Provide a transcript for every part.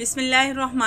अस्सलाम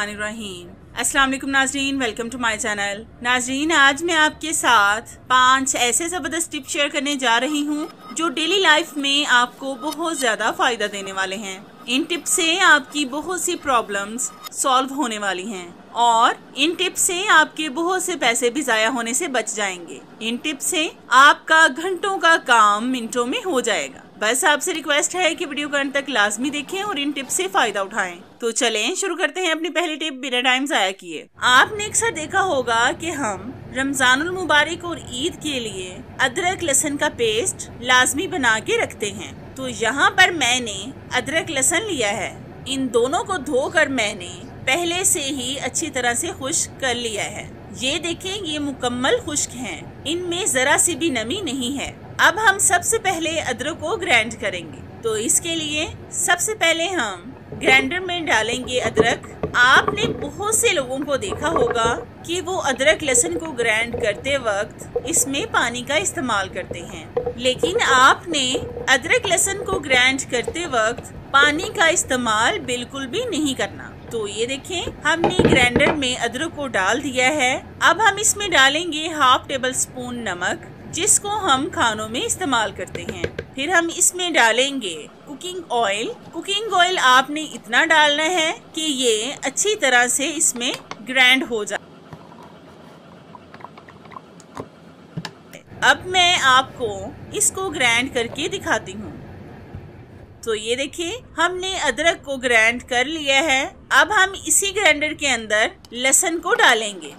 वालेकुम नाजरीन वेलकम टू माय चैनल नाजरीन आज मैं आपके साथ पांच ऐसे ज़बरदस्त टिप शेयर करने जा रही हूँ जो डेली लाइफ में आपको बहुत ज़्यादा फ़ायदा देने वाले हैं इन टिप्स से आपकी बहुत सी प्रॉब्लम्स सॉल्व होने वाली हैं और इन टिप्स से आपके बहुत से पैसे भी ज़ाया होने से बच जाएंगे इन टिप्स से आपका घंटों का काम मिनटों में हो जाएगा बस आपसे रिक्वेस्ट है कि वीडियो को अंत तक लाजमी देखें और इन टिप्स से फायदा उठाएं। तो चलें शुरू करते हैं अपनी पहली टिप बिना टाइम जाया किए आपने अक्सर देखा होगा कि हम रमजान मुबारक और ईद के लिए अदरक लहसन का पेस्ट लाजमी बना के रखते हैं तो यहाँ पर मैंने अदरक लहसन लिया है इन दोनों को धोकर मैंने पहले से ही अच्छी तरह से खुश कर लिया है ये देखें ये मुकम्मल खुश्क हैं इनमें ज़रा सी भी नमी नहीं है अब हम सबसे पहले अदरक को ग्राइंड करेंगे तो इसके लिए सबसे पहले हम ग्राइंडर में डालेंगे अदरक आपने बहुत से लोगों को देखा होगा कि वो अदरक लहसुन को ग्राइंड करते वक्त इसमें पानी का इस्तेमाल करते हैं लेकिन आपने अदरक लहसुन को ग्राइंड करते वक्त पानी का इस्तेमाल बिल्कुल भी नहीं करना तो ये देखें हमने ग्राइंडर में अदरक को डाल दिया है अब हम इसमें डालेंगे हाफ टेबल स्पून नमक जिसको हम खानों में इस्तेमाल करते हैं फिर हम इसमें डालेंगे कुकिंग ऑयल कुकिंग ऑयल आपने इतना डालना है कि ये अच्छी तरह से इसमें ग्रैंड हो जाए अब मैं आपको इसको ग्रैंड करके दिखाती हूँ तो ये देखिए हमने अदरक को ग्रैंड कर लिया है अब हम इसी ग्राइंडर के अंदर लहसुन को डालेंगे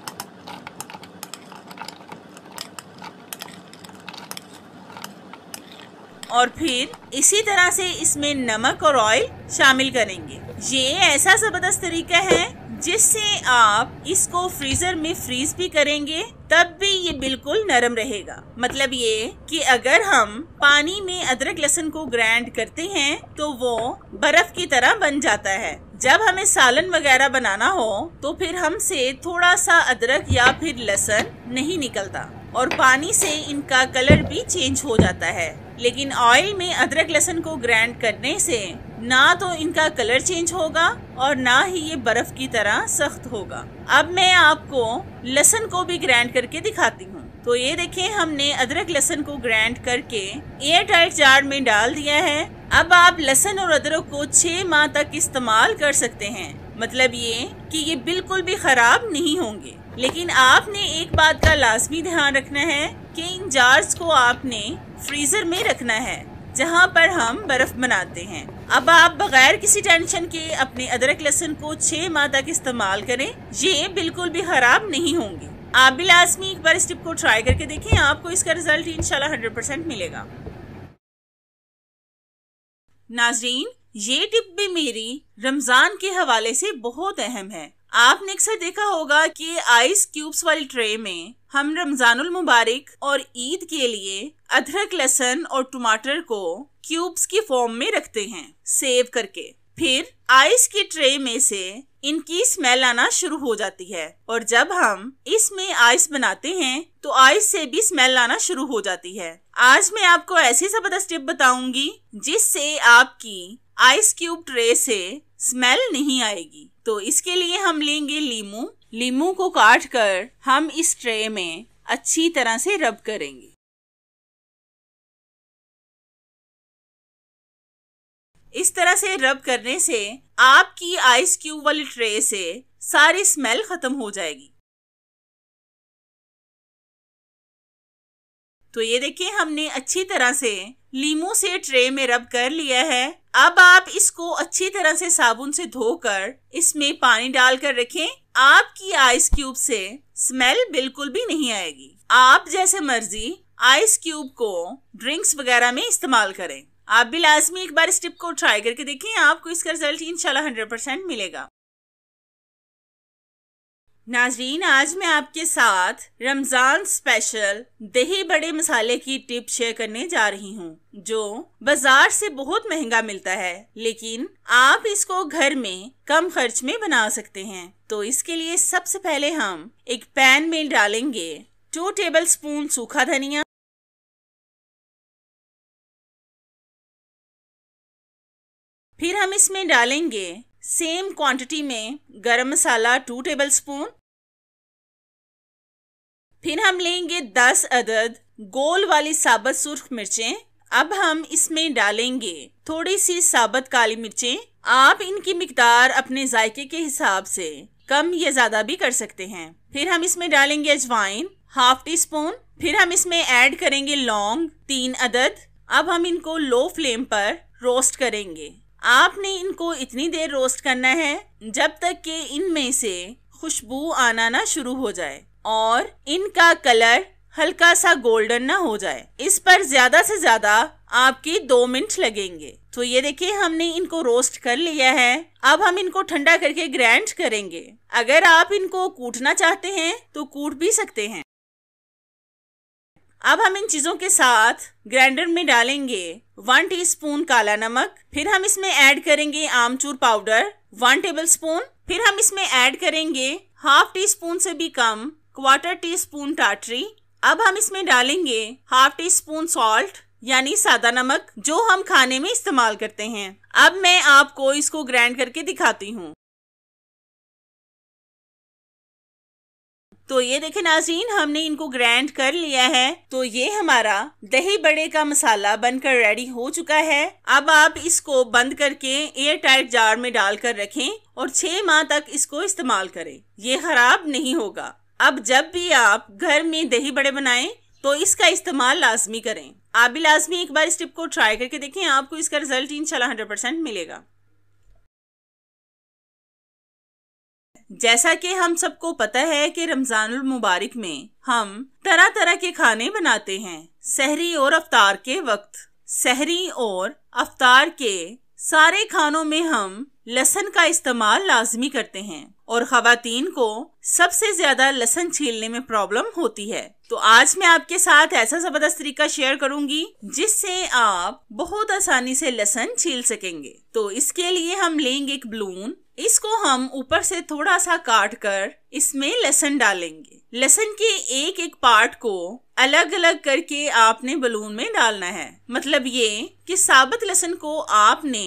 और फिर इसी तरह से इसमें नमक और ऑयल शामिल करेंगे ये ऐसा ज़बरदस्त तरीका है जिससे आप इसको फ्रीजर में फ्रीज भी करेंगे तब भी ये बिल्कुल नरम रहेगा मतलब ये कि अगर हम पानी में अदरक लहसुन को ग्राइंड करते हैं तो वो बर्फ की तरह बन जाता है जब हमें सालन वगैरह बनाना हो तो फिर हमसे थोड़ा सा अदरक या फिर लहसुन नहीं निकलता और पानी से इनका कलर भी चेंज हो जाता है लेकिन ऑयल में अदरक लहसुन को ग्राइंड करने से ना तो इनका कलर चेंज होगा और ना ही ये बर्फ की तरह सख्त होगा अब मैं आपको लहसुन को भी ग्राइंड करके दिखाती हूँ तो ये देखे हमने अदरक लहसुन को ग्राइंड करके एयर टाइट जार में डाल दिया है अब आप लहसुन और अदरक को छह माह तक इस्तेमाल कर सकते हैं मतलब ये कि ये बिल्कुल भी ख़राब नहीं होंगे लेकिन आपने एक बात का लाजमी ध्यान रखना है कि इन जार्स को आपने फ्रीज़र में रखना है जहाँ पर हम बर्फ़ बनाते हैं अब आप बगैर किसी टेंशन के अपने अदरक लहसुन को छः माह तक इस्तेमाल करें ये बिल्कुल भी ख़राब नहीं होंगे आप भी लाजमी एक बार इस टिप को ट्राई करके देखें आपको इसका रिजल्ट इंशाल्लाह 100 परसेंट मिलेगा नाजरीन ये टिप भी मेरी रमजान के हवाले से बहुत अहम है आपने अक्सर देखा होगा कि आइस क्यूब्स वाली ट्रे में हम रमजानुल मुबारक और ईद के लिए अदरक लहसन और टमाटर को क्यूब्स की फॉर्म में रखते हैं सेव करके फिर आइस की ट्रे में से इनकी स्मेल आना शुरू हो जाती है और जब हम इसमें आइस बनाते हैं तो आइस से भी स्मेल आना शुरू हो जाती है आज मैं आपको ऐसी जबरदस्त टिप बताऊंगी जिससे आपकी आइस क्यूब ट्रे से स्मेल नहीं आएगी तो इसके लिए हम लेंगे लीमू लीमू को काट कर हम इस ट्रे में अच्छी तरह से रब करेंगे इस तरह से रब करने से आपकी आइस क्यूब वाली ट्रे से सारी स्मेल खत्म हो जाएगी तो ये देखिए हमने अच्छी तरह से लीमू से ट्रे में रब कर लिया है अब आप इसको अच्छी तरह से साबुन से धोकर इसमें पानी डालकर रखें आपकी आइस क्यूब से स्मेल बिल्कुल भी नहीं आएगी आप जैसे मर्जी आइस क्यूब को ड्रिंक्स वगैरह में इस्तेमाल करें आप भी लाजमी एक बार इस टिप को ट्राई करके देखें आपको इसका रिजल्ट इंशाल्लाह हंड्रेड परसेंट मिलेगा नाजरीन आज मैं आपके साथ रमज़ान स्पेशल दही बड़े मसाले की टिप शेयर करने जा रही हूँ जो बाजार से बहुत महंगा मिलता है लेकिन आप इसको घर में कम खर्च में बना सकते हैं तो इसके लिए सबसे पहले हम एक पैन में डालेंगे टू टेबल स्पून सूखा धनिया फिर हम इसमें डालेंगे सेम क्वांटिटी में गरम मसाला टू टेबल स्पून फिर हम लेंगे दस अदद गोल वाली साबत सुर्ख मिर्चें अब हम इसमें डालेंगे थोड़ी सी साबत काली मिर्चें आप इनकी मकदार अपने जायके के हिसाब से कम या ज्यादा भी कर सकते हैं फिर हम इसमें डालेंगे अजवाइन हाफ टी स्पून फिर हम इसमें ऐड करेंगे लौंग तीन अदद अब हम इनको लो फ्लेम पर रोस्ट करेंगे आपने इनको इतनी देर रोस्ट करना है जब तक कि इनमें से खुशबू आना ना शुरू हो जाए और इनका कलर हल्का सा गोल्डन ना हो जाए इस पर ज्यादा से ज्यादा आपके दो मिनट लगेंगे तो ये देखिए हमने इनको रोस्ट कर लिया है अब हम इनको ठंडा करके ग्रैंड करेंगे अगर आप इनको कूटना चाहते हैं तो कूट भी सकते हैं अब हम इन चीज़ों के साथ ग्राइंडर में डालेंगे वन टीस्पून काला नमक फिर हम इसमें ऐड करेंगे amchur powder one tablespoon फिर हम इसमें ऐड करेंगे हाफ टी स्पून से भी कम क्वार्टर टी स्पून टाटरी अब हम इसमें डालेंगे हाफ टी स्पून सॉल्ट यानी सादा नमक जो हम खाने में इस्तेमाल करते हैं अब मैं आपको इसको ग्राइंड करके दिखाती हूँ तो ये देखे नाजीन हमने इनको ग्रैंड कर लिया है तो ये हमारा दही बड़े का मसाला बनकर रेडी हो चुका है अब आप इसको बंद करके एयर टाइट जार में डालकर रखें और छह माह तक इसको इस्तेमाल करें ये खराब नहीं होगा अब जब भी आप घर में दही बड़े बनाएं तो इसका इस्तेमाल लाजमी करें आप भी लाजमी एक बार इस टिप को ट्राई करके देखें आपको इसका रिजल्ट इंशाल्लाह 100% मिलेगा जैसा कि हम सबको पता है कि रमजानुल मुबारक में हम तरह तरह के खाने बनाते हैं सहरी और अवतार के वक्त सहरी और अवतार के सारे खानों में हम लहसन का इस्तेमाल लाजमी करते हैं और खातन को सबसे ज्यादा लहसन छीलने में प्रॉब्लम होती है तो आज मैं आपके साथ ऐसा जबरदस्त तरीका शेयर करूंगी जिससे आप बहुत आसानी से लहसन छील सकेंगे तो इसके लिए हम लेंगे एक बलून इसको हम ऊपर से थोड़ा सा काट कर इसमें लहसन डालेंगे लहसन के एक एक पार्ट को अलग अलग करके आपने बलून में डालना है मतलब ये कि साबुत लहसन को आपने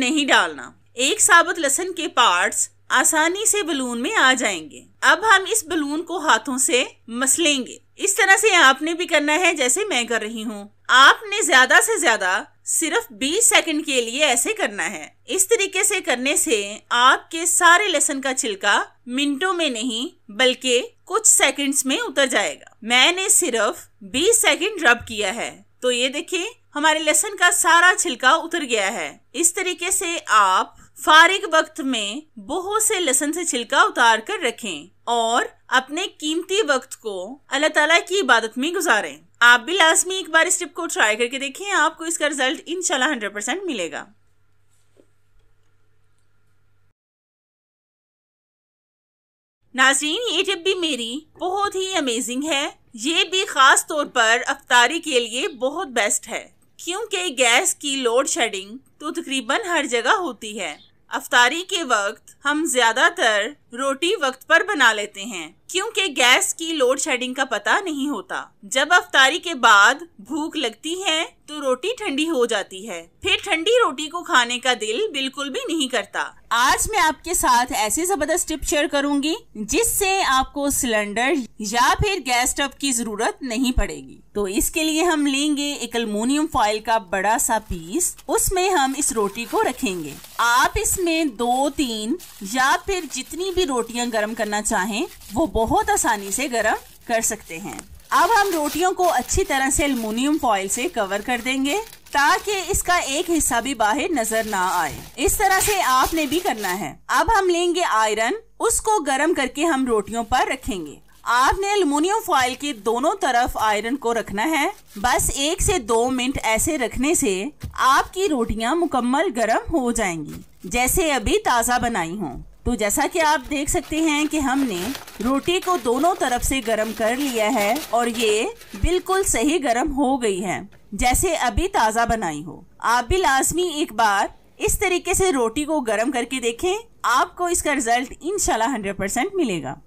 नहीं डालना एक साबुत लहसन के पार्ट्स आसानी से बलून में आ जाएंगे अब हम इस बलून को हाथों से मसलेंगे इस तरह से आपने भी करना है जैसे मैं कर रही हूँ आपने ज्यादा से ज्यादा सिर्फ 20 सेकंड के लिए ऐसे करना है इस तरीके से करने से आपके सारे लेसन का छिलका मिनटों में नहीं बल्कि कुछ सेकंड्स में उतर जाएगा मैंने सिर्फ 20 सेकंड रब किया है तो ये देखिए हमारे लेसन का सारा छिलका उतर गया है इस तरीके से आप फारिग वक्त में बहुत से लेसन से छिलका उतार कर रखें और अपने कीमती वक्त को अल्लाह ताला की इबादत में गुजारें आप भी लाजमी एक बार इस टिप को ट्राई करके देखें आपको इसका रिजल्ट इनशाला हंड्रेड परसेंट मिलेगा नाजरीन ये टिप भी मेरी बहुत ही अमेजिंग है ये भी खास तौर पर अफतारी के लिए बहुत बेस्ट है क्योंकि गैस की लोड शेडिंग तो तकरीबन हर जगह होती है अफतारी के वक्त हम ज़्यादातर रोटी वक्त पर बना लेते हैं क्योंकि गैस की लोड शेडिंग का पता नहीं होता जब अफतारी के बाद भूख लगती है तो रोटी ठंडी हो जाती है फिर ठंडी रोटी को खाने का दिल बिल्कुल भी नहीं करता आज मैं आपके साथ ऐसी जबरदस्त टिप शेयर करूंगी जिससे आपको सिलेंडर या फिर गैस स्टव की जरूरत नहीं पड़ेगी तो इसके लिए हम लेंगे एक अल्मोनियम फॉइल का बड़ा सा पीस उसमें हम इस रोटी को रखेंगे आप इसमें दो तीन या फिर जितनी भी भी रोटियां गर्म करना चाहें वो बहुत आसानी से गर्म कर सकते हैं अब हम रोटियों को अच्छी तरह से एलुमिनियम फॉइल से कवर कर देंगे ताकि इसका एक हिस्सा भी बाहर नजर ना आए इस तरह से आपने भी करना है अब हम लेंगे आयरन उसको गर्म करके हम रोटियों पर रखेंगे आपने एलुमिनियम फॉइल के दोनों तरफ आयरन को रखना है बस एक से दो मिनट ऐसे रखने से आपकी रोटियां मुकम्मल गर्म हो जाएंगी जैसे अभी ताज़ा बनाई हूँ तो जैसा कि आप देख सकते हैं कि हमने रोटी को दोनों तरफ से गर्म कर लिया है और ये बिल्कुल सही गर्म हो गई है जैसे अभी ताज़ा बनाई हो आप भी लाजमी एक बार इस तरीके से रोटी को गर्म करके देखें आपको इसका रिजल्ट इनशाला हंड्रेड परसेंट मिलेगा